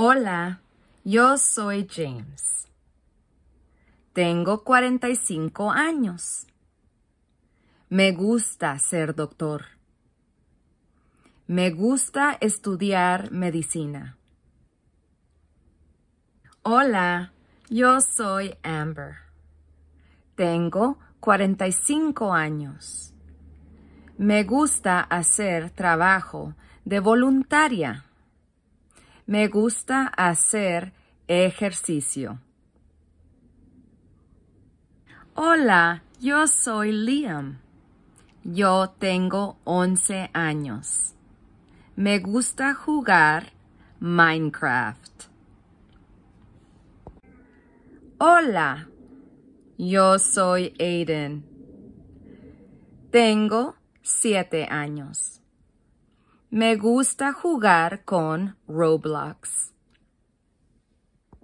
Hola, yo soy James. Tengo 45 años. Me gusta ser doctor. Me gusta estudiar medicina. Hola, yo soy Amber. Tengo 45 años. Me gusta hacer trabajo de voluntaria. Me gusta hacer ejercicio. Hola, yo soy Liam. Yo tengo once años. Me gusta jugar Minecraft. Hola, yo soy Aiden. Tengo siete años. Me gusta jugar con Roblox.